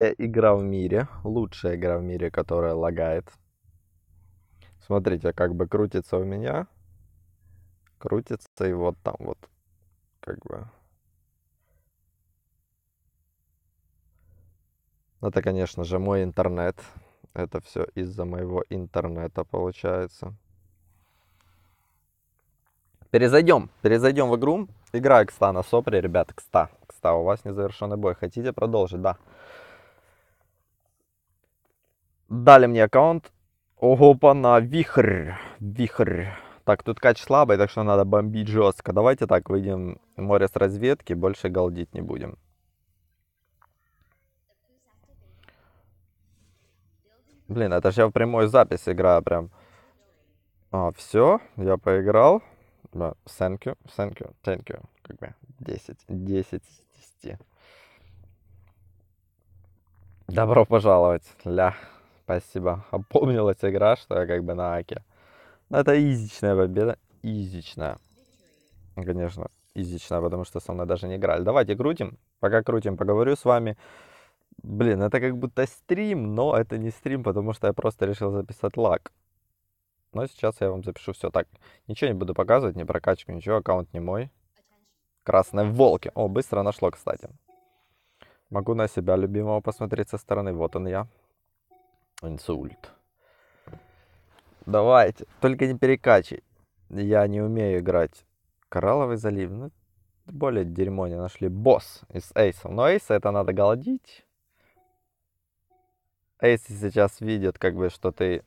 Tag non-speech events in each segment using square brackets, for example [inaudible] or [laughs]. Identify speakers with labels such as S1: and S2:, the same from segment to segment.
S1: игра в мире, лучшая игра в мире, которая лагает. Смотрите, как бы крутится у меня, крутится и вот там вот, как бы. Это, конечно же, мой интернет. Это все из-за моего интернета получается. Перезайдем, перезайдем в игру. Игра Экста на Сопре, ребят, Экста. Экста, у вас незавершенный бой. Хотите продолжить? Да. Дали мне аккаунт. Ого, пана, вихрь. Вихрь. Так, тут кач слабый, так что надо бомбить жестко. Давайте так, выйдем в море с разведки, больше галдить не будем. Блин, это же я в прямой запись играю прям. А, все, я поиграл. Thank you, thank you, thank you. Как бы 10, 10 10. Добро пожаловать, ля. Спасибо. [laughs] Опомнилась игра, что я как бы на Аке. Но это изичная победа. Изичная. Конечно, изичная, потому что со мной даже не играли. Давайте крутим. Пока крутим, поговорю с вами. Блин, это как будто стрим, но это не стрим, потому что я просто решил записать лак. Но сейчас я вам запишу все так. Ничего не буду показывать, ни прокачку, ничего, аккаунт не мой. Красные волки. О, быстро нашло, кстати. Могу на себя любимого посмотреть со стороны. Вот он я. Инсульт. Давайте. Только не перекачивай. Я не умею играть. Коралловый залив. Ну, более дерьмо не нашли. Босс из эйсов. Но эйса это надо голодить. Эйсы сейчас видят, как бы, что ты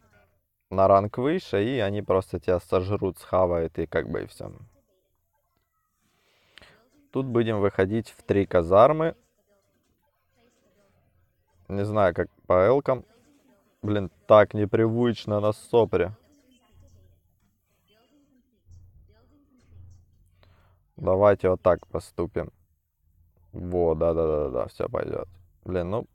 S1: на ранг выше, и они просто тебя сожрут, схавают, и как бы и все. Тут будем выходить в три казармы. Не знаю, как по элкам. Блин, так непривычно на сопре. Давайте вот так поступим. Во, да-да-да-да, все пойдет. Блин, ну,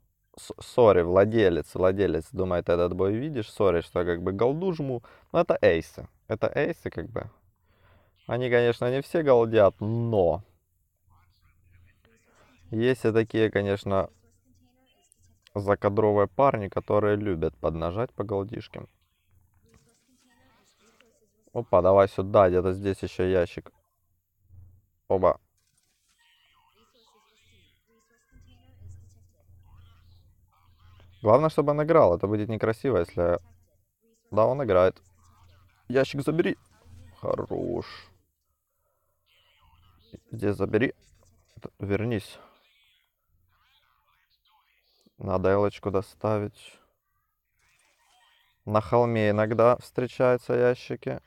S1: сори, владелец, владелец думает этот бой видишь, сори, что я как бы голду жму. Но ну, это эйсы, это эйсы как бы. Они, конечно, не все голдят, но... Есть и такие, конечно, закадровые парни, которые любят поднажать по голдишкам. Опа, давай сюда, где-то здесь еще ящик. Оба. Главное, чтобы он играл. Это будет некрасиво, если... Да, он играет. Ящик забери. Хорош. Здесь забери. Вернись. Надо элочку доставить. На холме иногда встречаются ящики.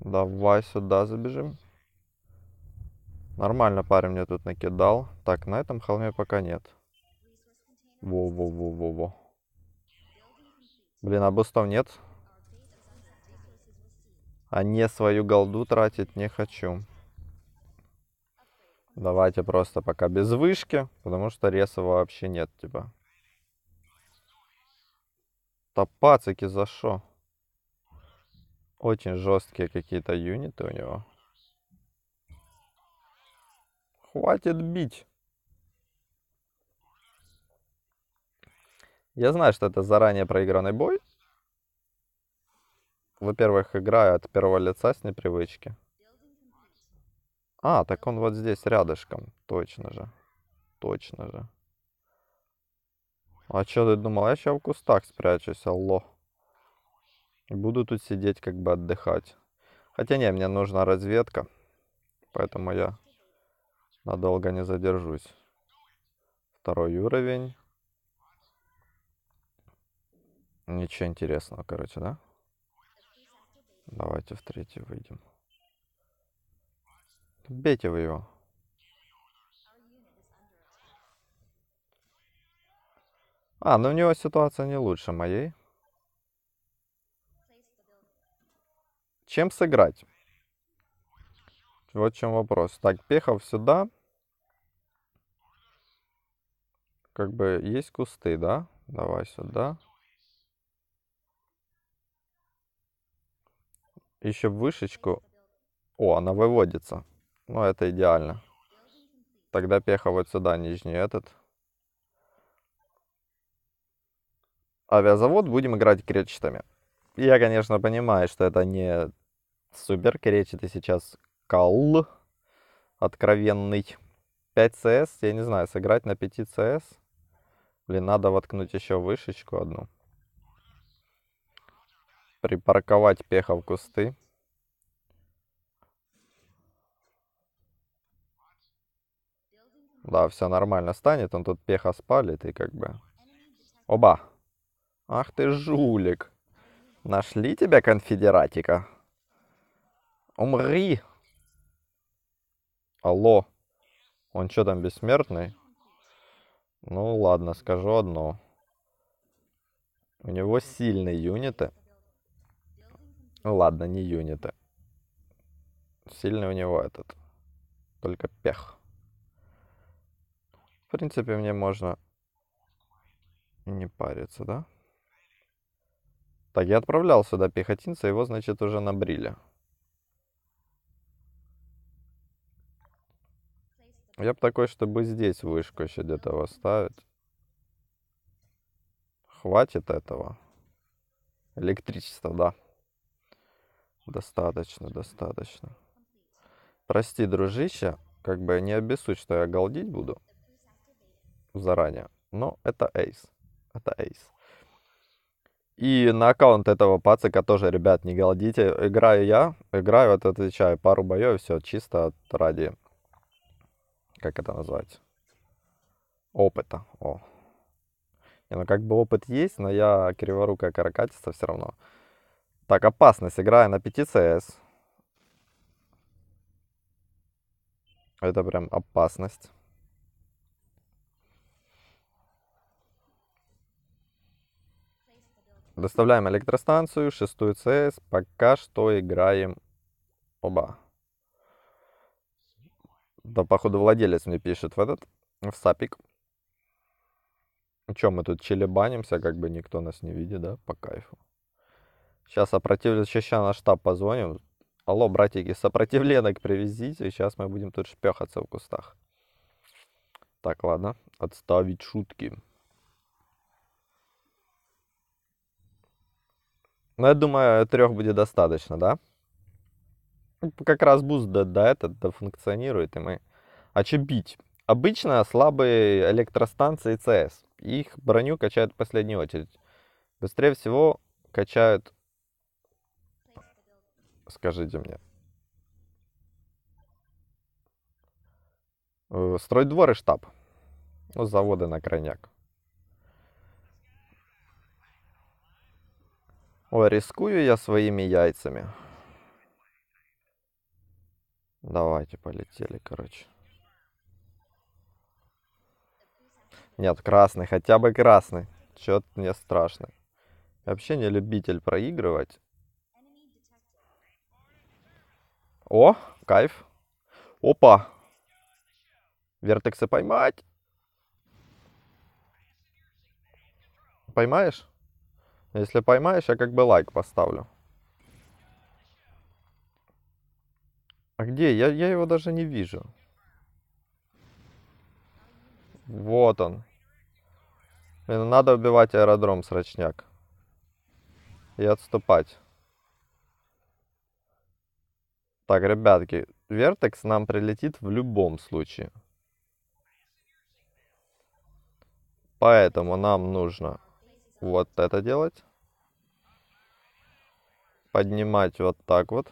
S1: Давай сюда забежим. Нормально парень мне тут накидал. Так, на этом холме пока нет. Во-во-во-во-во. Блин, а бустов нет? А не свою голду тратить не хочу. Давайте просто пока без вышки, потому что реса вообще нет, типа. Топацики за шо? Очень жесткие какие-то юниты у него. Хватит бить. Я знаю, что это заранее проигранный бой. Во-первых, играю от первого лица с непривычки. А, так он вот здесь рядышком. Точно же. Точно же. А что ты думал? Я сейчас в кустах спрячусь, алло. И буду тут сидеть, как бы отдыхать. Хотя не, мне нужна разведка. Поэтому я надолго не задержусь. Второй уровень. Ничего интересного, короче, да? Давайте в третий выйдем. Бейте вы его. А, ну у него ситуация не лучше моей. Чем сыграть? Вот в чем вопрос. Так, Пехов сюда. Как бы есть кусты, да? Давай сюда. Еще вышечку. О, она выводится. Ну, это идеально. Тогда пеха вот сюда, нижний этот. Авиазавод будем играть кречетами. Я, конечно, понимаю, что это не супер кречеты сейчас кал откровенный. 5 CS, я не знаю, сыграть на 5 CS. Блин, надо воткнуть еще вышечку одну. Припарковать пеха в кусты. Да, все нормально станет, он тут пеха спалит и как бы... Оба! Ах ты жулик! Нашли тебя, конфедератика? Умри! Алло! Он что там, бессмертный? Ну ладно, скажу одно. У него сильные юниты. ладно, не юниты. Сильный у него этот. Только пех. В принципе, мне можно не париться, да? Так, я отправлял сюда пехотинца, его, значит, уже набрили. Я бы такой, чтобы здесь вышку еще где-то его Хватит этого. Электричество, да. Достаточно, достаточно. Прости, дружище, как бы не обессудь, что я галдить буду заранее. Но это эйс. Это эйс. И на аккаунт этого пацика тоже, ребят, не голодите, Играю я, играю, вот отвечаю пару боев, все чисто ради, как это назвать, опыта. О. Не, ну как бы опыт есть, но я криворукая каракатица все равно. Так, опасность. Играю на 5 CS. Это прям опасность. Доставляем электростанцию, шестую ЦС. Пока что играем оба. Да, походу, владелец мне пишет в этот, в сапик. Чем мы тут челебанимся, как бы никто нас не видит, да, по кайфу. Сейчас сопротивление, сейчас на штаб позвоним. Алло, братики, сопротивленок привезите, сейчас мы будем тут шпехаться в кустах. Так, ладно, отставить шутки. Ну я думаю, трех будет достаточно, да? Ну, как раз буст да, да, это да, функционирует, и мы... А что бить? Обычно слабые электростанции ЦС. Их броню качают в последнюю очередь. Быстрее всего качают... Скажите мне. Э, Стройдвор и штаб. Ну, заводы на крайняк. Ой, рискую я своими яйцами. Давайте, полетели, короче. Нет, красный, хотя бы красный. Чё-то мне страшно. вообще не любитель проигрывать. О, кайф. Опа. Вертексы поймать. Поймаешь? Если поймаешь, я как бы лайк поставлю. А где? Я, я его даже не вижу. Вот он. Блин, ну надо убивать аэродром, срочняк. И отступать. Так, ребятки, вертекс нам прилетит в любом случае. Поэтому нам нужно вот это делать поднимать вот так вот.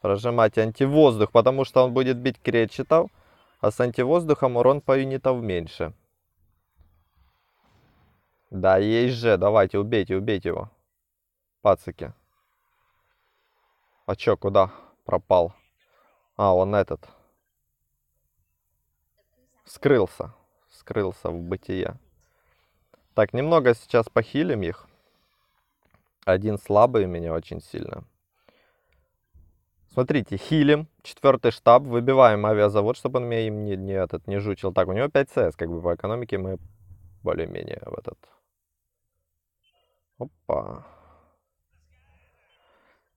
S1: Прожимать антивоздух, потому что он будет бить кречетов, а с антивоздухом урон по юнитов меньше. Да, есть же, давайте, убейте, убейте его. Пацики. А чё, куда пропал? А, он этот. Скрылся. Скрылся в бытие. Так, немного сейчас похилим их один слабый меня очень сильно. Смотрите, хилим, четвертый штаб, выбиваем авиазавод, чтобы он меня им не, не, этот, не жучил. Так, у него 5 СС, как бы по экономике мы более-менее в этот... Опа.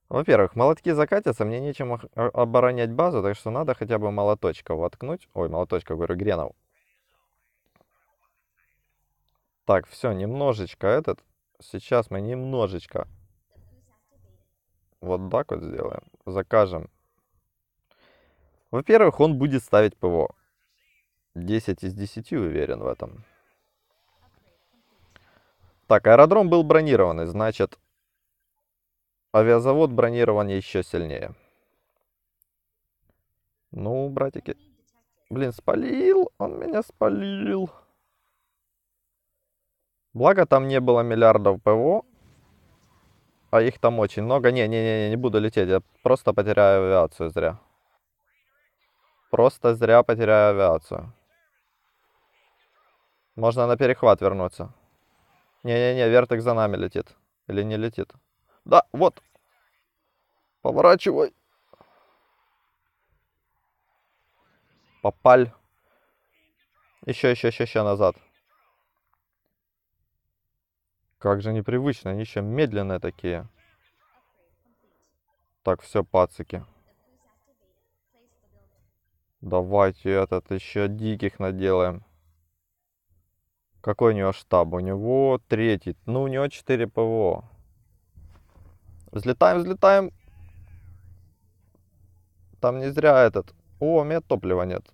S1: Во-первых, молотки закатятся, мне нечем а, оборонять базу, так что надо хотя бы молоточка воткнуть. Ой, молоточка, говорю, гренов. Так, все, немножечко этот сейчас мы немножечко вот так вот сделаем. Закажем. Во-первых, он будет ставить ПВО. 10 из 10 уверен в этом. Так, аэродром был бронированный, значит, авиазавод бронирование еще сильнее. Ну, братики. Блин, спалил. Он меня спалил. Благо там не было миллиардов ПВО, а их там очень много. Не-не-не, не буду лететь, я просто потеряю авиацию зря. Просто зря потеряю авиацию. Можно на перехват вернуться. Не-не-не, вертик за нами летит. Или не летит. Да, вот. Поворачивай. Попаль. Еще, еще, еще, еще назад. Как же непривычно, они еще медленные такие. Так, все, пацики. Давайте этот еще диких наделаем. Какой у него штаб? У него третий. Ну, у него 4 ПВО. Взлетаем, взлетаем. Там не зря этот. О, у меня топлива нет.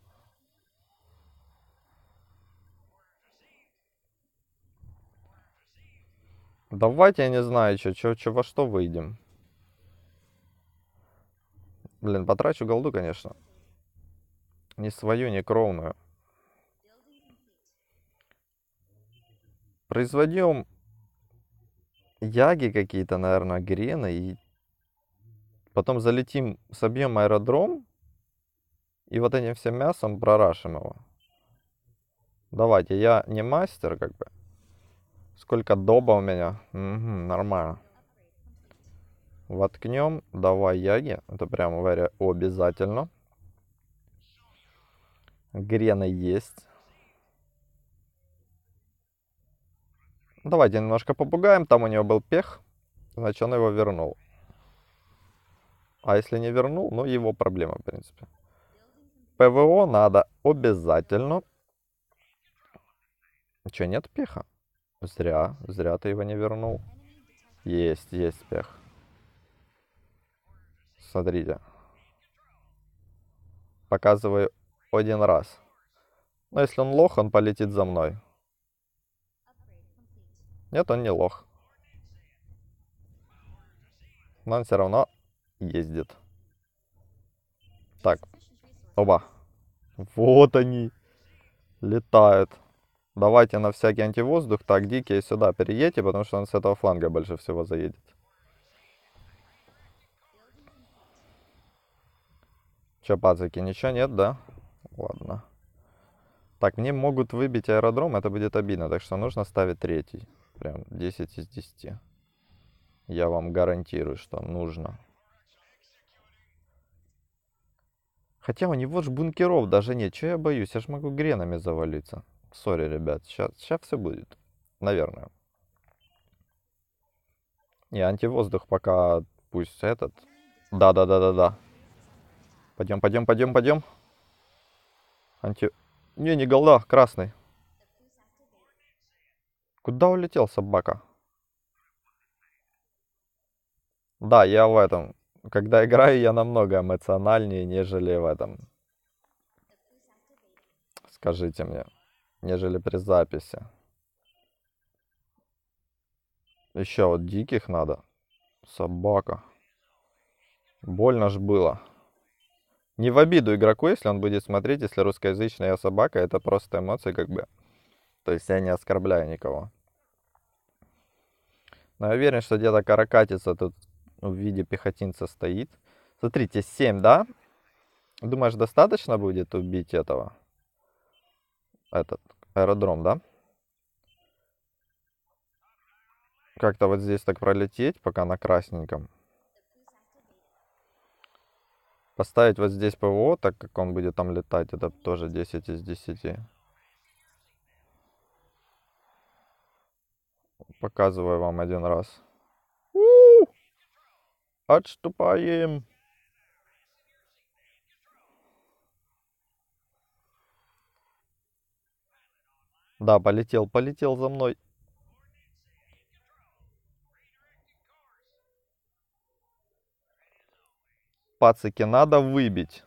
S1: Давайте, я не знаю, что, что, что, во что выйдем. Блин, потрачу голду, конечно. Не свою, не кровную. Производим яги какие-то, наверное, грены. И потом залетим, собьем аэродром. И вот этим всем мясом прорашим его. Давайте, я не мастер, как бы. Сколько доба у меня? Угу, нормально. Воткнем. Давай яги. Это прям варя обязательно. Грены есть. Ну, давайте немножко попугаем. Там у него был пех. Значит, он его вернул. А если не вернул, ну его проблема, в принципе. ПВО надо обязательно. Че, нет пеха? Зря. Зря ты его не вернул. Есть, есть успех. Смотрите. Показываю один раз. Но если он лох, он полетит за мной. Нет, он не лох. Но он все равно ездит. Так. Оба. Вот они. Летают. Давайте на всякий антивоздух. Так, Дикий сюда переедьте, потому что он с этого фланга больше всего заедет. Че, пацаки, ничего нет, да? Ладно. Так, мне могут выбить аэродром, это будет обидно, так что нужно ставить третий. Прям 10 из 10. Я вам гарантирую, что нужно. Хотя у него же бункеров даже нет. Чего я боюсь? Я ж могу гренами завалиться. Сори, ребят, сейчас, сейчас все будет. Наверное. Не, антивоздух пока пусть этот. Да-да-да-да-да. Пойдем, пойдем, пойдем, пойдем. Анти... Не, не голда, красный. Куда улетел собака? Да, я в этом. Когда играю, я намного эмоциональнее, нежели в этом. Скажите мне нежели при записи. Еще вот диких надо. Собака. Больно ж было. Не в обиду игроку, если он будет смотреть, если русскоязычная собака, это просто эмоции как бы. То есть я не оскорбляю никого. Но я уверен, что где-то каракатица тут в виде пехотинца стоит. Смотрите, 7, да? Думаешь, достаточно будет убить этого? этот аэродром, да? Как-то вот здесь так пролететь, пока на красненьком. Поставить вот здесь ПВО, так как он будет там летать, это тоже 10 из 10. Показываю вам один раз. Отступаем. Да, полетел, полетел за мной. Пацики, надо выбить.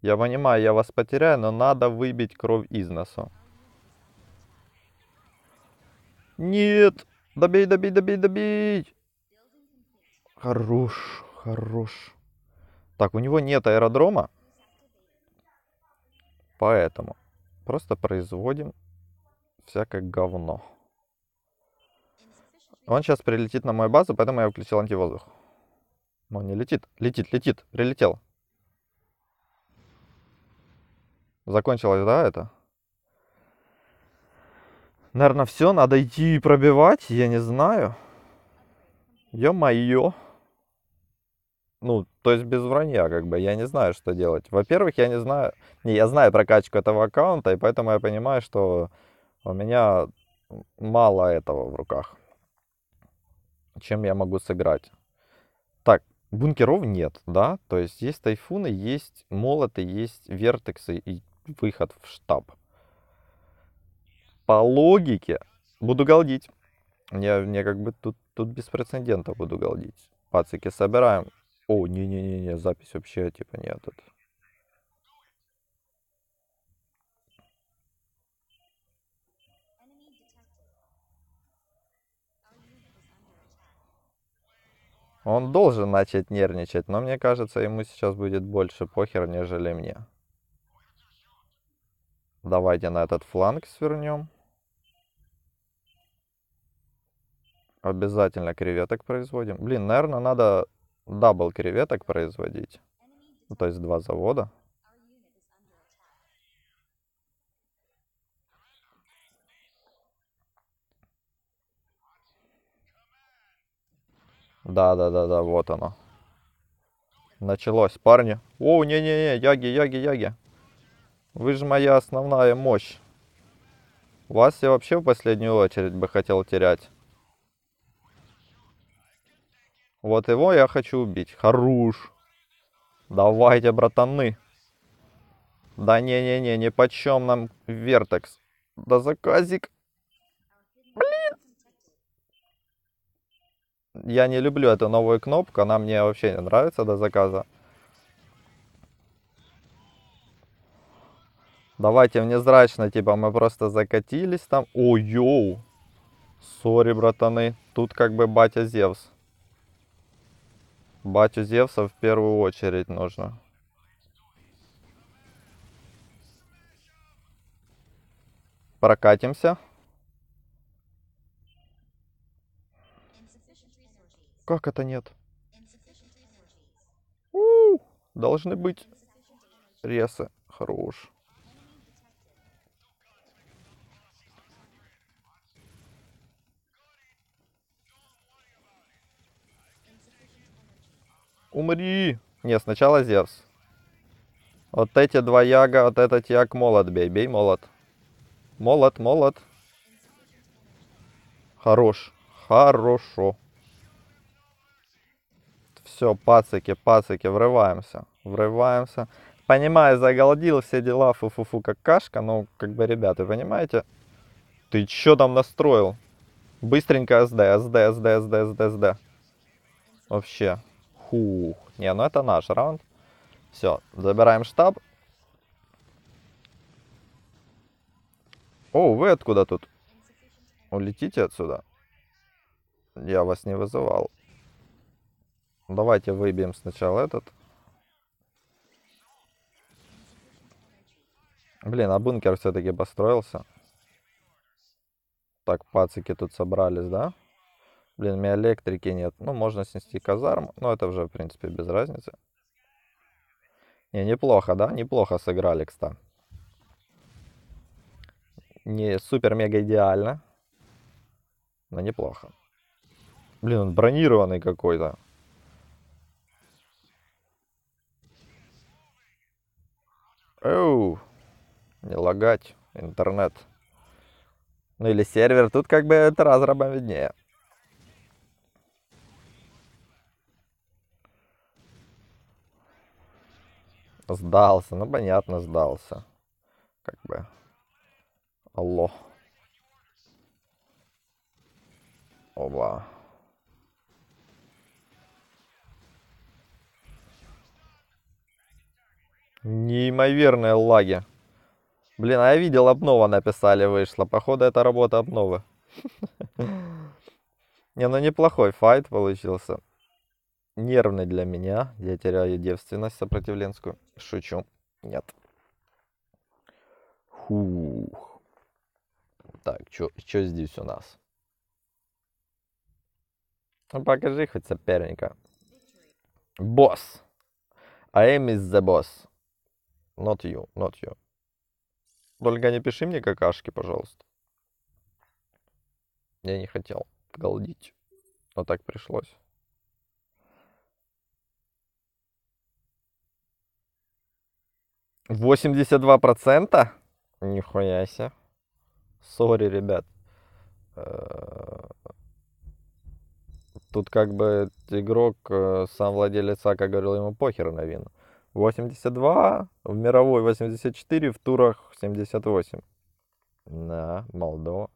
S1: Я понимаю, я вас потеряю, но надо выбить кровь из носа. Нет! Добей, добей, добей, добей! Хорош, хорош. Так, у него нет аэродрома. Поэтому просто производим всякое говно. Он сейчас прилетит на мою базу, поэтому я включил антивоздух. Но ну, не летит. Летит, летит. Прилетел. Закончилось, да, это? Наверное, все. Надо идти и пробивать. Я не знаю. Ё-моё. Ну, то есть без вранья, как бы. Я не знаю, что делать. Во-первых, я не знаю... Не, я знаю прокачку этого аккаунта, и поэтому я понимаю, что у меня мало этого в руках. Чем я могу сыграть? Так, бункеров нет, да? То есть есть тайфуны, есть молоты, есть вертексы и выход в штаб. По логике буду галдить. Я, мне как бы тут, тут без прецедента буду галдить. Пацики собираем. О, не-не-не, запись вообще типа нет. Это... Он должен начать нервничать, но мне кажется, ему сейчас будет больше похер, нежели мне. Давайте на этот фланг свернем. Обязательно креветок производим. Блин, наверное, надо дабл креветок производить. Ну, то есть два завода. Да-да-да-да, вот оно. Началось, парни. О, не-не-не, яги, яги, яги. Вы же моя основная мощь. Вас я вообще в последнюю очередь бы хотел терять. Вот его я хочу убить. Хорош. Давайте, братаны. Да не-не-не, ни почем нам вертекс. Да заказик. я не люблю эту новую кнопку, она мне вообще не нравится до заказа. Давайте внезрачно, типа, мы просто закатились там. О, йоу! Сори, братаны. Тут как бы батя Зевс. Батю Зевса в первую очередь нужно. Прокатимся. Как это нет? У -у -у, должны быть ресы. Хорош. Умри! Не, сначала Зевс. Вот эти два яга, вот этот яг молот бей. Бей молот. Молот, молот. Хорош. Хорошо. Все, пацики, пацики, врываемся, врываемся. Понимаю, заголодил, все дела, фу-фу-фу, как кашка. Ну, как бы, ребята, понимаете? Ты чё там настроил? Быстренько СД, СД, СД, СД, СД, СД. Вообще. Хух. Не, ну это наш раунд. Все, забираем штаб. О, вы откуда тут? Улетите отсюда. Я вас не вызывал. Давайте выбьем сначала этот. Блин, а бункер все-таки построился. Так, пацики тут собрались, да? Блин, у меня электрики нет. Ну, можно снести казарм, но это уже, в принципе, без разницы. Не, неплохо, да? Неплохо сыграли, кстати. Не супер-мега идеально, но неплохо. Блин, он бронированный какой-то. Оу, не лагать, интернет. Ну или сервер, тут как бы это разрабам виднее. Сдался, ну понятно, сдался. Как бы. Алло. Оба. Неимоверные лаги. Блин, а я видел, обнова написали, вышло. Походу, это работа обновы. [laughs] Не, ну неплохой файт получился. Нервный для меня. Я теряю девственность сопротивленскую. Шучу. Нет. Фух. Так, что здесь у нас? Ну, покажи хоть соперника. Босс. I am is the boss. Not you, not you. Только не пиши мне какашки, пожалуйста. Я не хотел голодить, но так пришлось. Восемьдесят два процента? Нихуя себе. Сори, ребят. Э, тут как бы игрок, э, сам владелец АКа говорил ему похер на вину. 82, в мировой 84, в турах 78. Да, Молдова.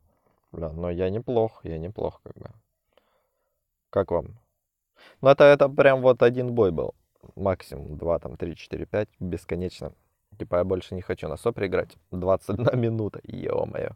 S1: Бля, но я неплох, я неплох как бы. Как вам? Ну это, это прям вот один бой был. Максимум 2, там 3, 4, 5, бесконечно. Типа я больше не хочу на сопре играть. 21 минута, ё-моё.